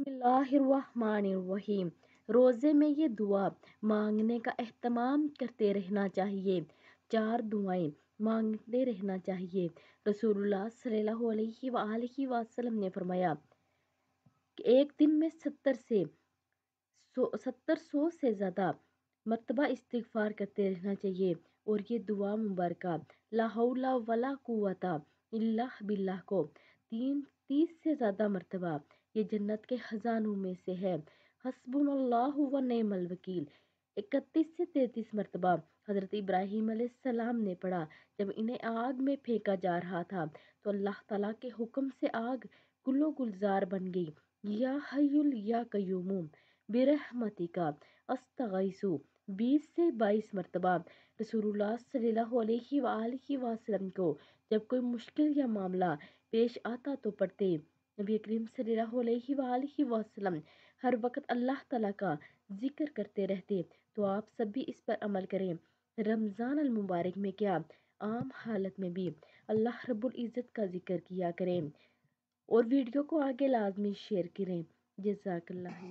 बिस्मिल्लाहिर्रहमानिर्रहीम रोज़े में ये दुआ मांगने का अहतमाम करते रहना चाहिए चार दुआएं मांगते रहना चाहिए रसूलुल्लाह सल्लल्लाहु अलैहि वसल्लम ने फरमाया कि एक दिन में सत्तर से सौ सत्तर सौ से ज़्यादा मरतबा इस्तफ़ार करते रहना चाहिए और ये दुआ मुबारक लाहौला वला कुवता इल्ला बिल्ला को तीन तीस से ज़्यादा मरतबा ये जन्नत के ख़जानों में से है हसबुल्लाह नमल वकील इकतीस से तैतीस मरतबा हज़रत इब्राहिम सलाम ने पढ़ा जब इन्हें आग में फेंका जा रहा था तो अल्लाह तला के हुक्म से आग गुल गुलजार बन गई या हयुल या कयूम बिरहमती का अस्तगैसु बीस से बाईस मरतबा रसूलुल्लाह वसलम को जब कोई मुश्किल या मामला पेश आता तो पढ़ते नबी करीम सल्लल्लाहु हर वक्त अल्लाह ताला का जिक्र करते रहते तो आप सब भी इस पर अमल करें रमज़ान मुबारक में क्या आम हालत में भी अल्लाह रब्बुल इज़्ज़त का जिक्र किया करें और वीडियो को आगे लाजमी शेयर करें जजाकल्ला